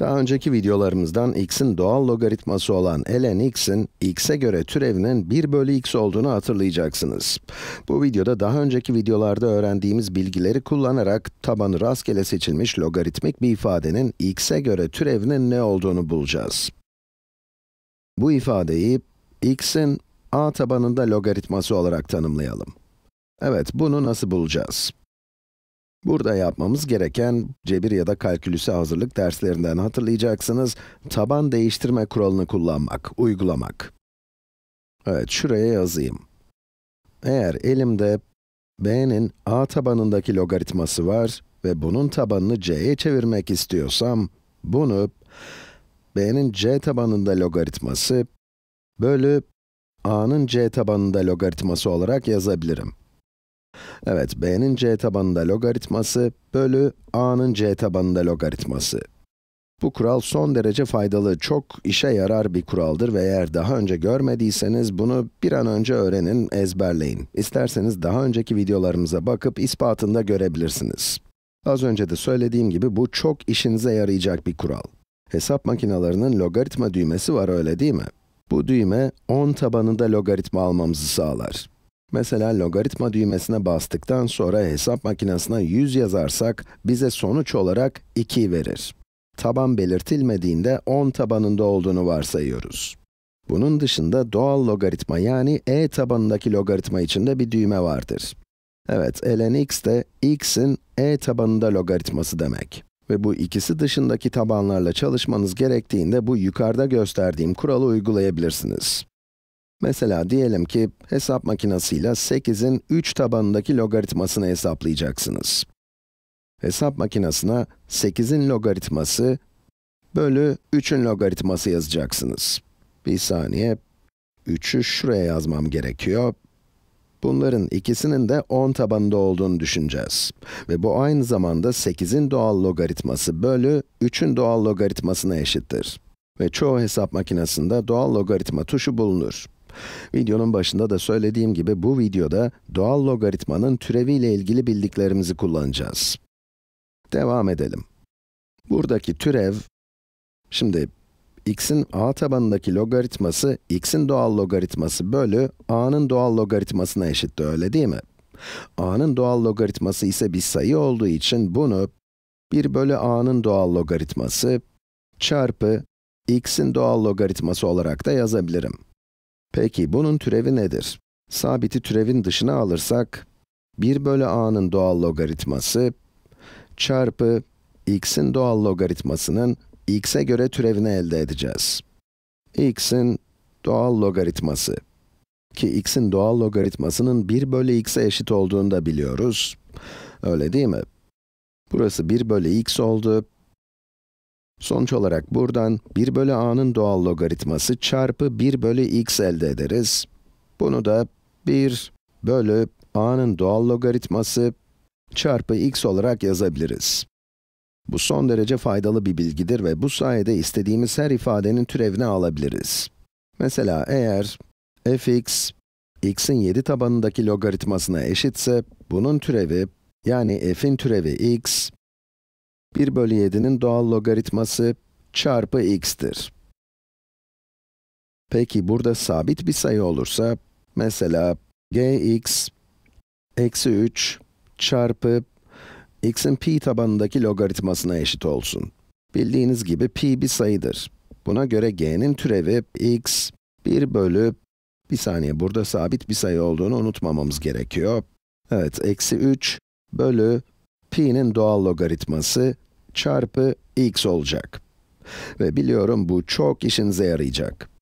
Daha önceki videolarımızdan x'in doğal logaritması olan ln x'in x'e göre türevinin 1 bölü x olduğunu hatırlayacaksınız. Bu videoda daha önceki videolarda öğrendiğimiz bilgileri kullanarak tabanı rastgele seçilmiş logaritmik bir ifadenin x'e göre türevinin ne olduğunu bulacağız. Bu ifadeyi x'in a tabanında logaritması olarak tanımlayalım. Evet, bunu nasıl bulacağız? Burada yapmamız gereken cebir ya da kalkülüse hazırlık derslerinden hatırlayacaksınız. Taban değiştirme kuralını kullanmak, uygulamak. Evet, şuraya yazayım. Eğer elimde b'nin a tabanındaki logaritması var ve bunun tabanını c'ye çevirmek istiyorsam, bunu b'nin c tabanında logaritması bölü a'nın c tabanında logaritması olarak yazabilirim. Evet, b'nin c tabanında logaritması bölü a'nın c tabanında logaritması. Bu kural son derece faydalı, çok işe yarar bir kuraldır ve eğer daha önce görmediyseniz bunu bir an önce öğrenin, ezberleyin. İsterseniz daha önceki videolarımıza bakıp ispatında görebilirsiniz. Az önce de söylediğim gibi bu çok işinize yarayacak bir kural. Hesap makinalarının logaritma düğmesi var öyle değil mi? Bu düğme 10 tabanında logaritma almamızı sağlar. Mesela logaritma düğmesine bastıktan sonra hesap makinesine 100 yazarsak, bize sonuç olarak 2 verir. Taban belirtilmediğinde 10 tabanında olduğunu varsayıyoruz. Bunun dışında doğal logaritma yani e tabanındaki logaritma içinde bir düğme vardır. Evet, ln x de x'in e tabanında logaritması demek. Ve bu ikisi dışındaki tabanlarla çalışmanız gerektiğinde bu yukarıda gösterdiğim kuralı uygulayabilirsiniz. Mesela diyelim ki hesap makinesiyle 8'in 3 tabanındaki logaritmasını hesaplayacaksınız. Hesap makinesine 8'in logaritması bölü 3'ün logaritması yazacaksınız. Bir saniye, 3'ü şuraya yazmam gerekiyor. Bunların ikisinin de 10 tabanında olduğunu düşüneceğiz. Ve bu aynı zamanda 8'in doğal logaritması bölü 3'ün doğal logaritmasına eşittir. Ve çoğu hesap makinesinde doğal logaritma tuşu bulunur. Videonun başında da söylediğim gibi bu videoda doğal logaritmanın türeviyle ilgili bildiklerimizi kullanacağız. Devam edelim. Buradaki türev, şimdi x'in a tabanındaki logaritması, x'in doğal logaritması bölü a'nın doğal logaritmasına eşitti, öyle değil mi? a'nın doğal logaritması ise bir sayı olduğu için bunu 1 bölü a'nın doğal logaritması çarpı x'in doğal logaritması olarak da yazabilirim. Peki bunun türevi nedir? Sabiti türevin dışına alırsak, 1 bölü a'nın doğal logaritması çarpı x'in doğal logaritmasının x'e göre türevini elde edeceğiz. x'in doğal logaritması ki x'in doğal logaritmasının 1 bölü x'e eşit olduğunu da biliyoruz. Öyle değil mi? Burası 1 bölü x oldu. Sonuç olarak buradan 1 bölü a'nın doğal logaritması çarpı 1 bölü x elde ederiz. Bunu da 1 bölü a'nın doğal logaritması çarpı x olarak yazabiliriz. Bu son derece faydalı bir bilgidir ve bu sayede istediğimiz her ifadenin türevini alabiliriz. Mesela eğer fx, x'in 7 tabanındaki logaritmasına eşitse, bunun türevi, yani f'in türevi x, 1 bölü 7'nin doğal logaritması çarpı x'tir. Peki burada sabit bir sayı olursa, mesela gx eksi 3 çarpı x'in pi tabanındaki logaritmasına eşit olsun. Bildiğiniz gibi pi bir sayıdır. Buna göre g'nin türevi x 1 bölü, bir saniye burada sabit bir sayı olduğunu unutmamamız gerekiyor. Evet, eksi 3 bölü pi'nin doğal logaritması çarpı x olacak. Ve biliyorum bu çok işinize yarayacak.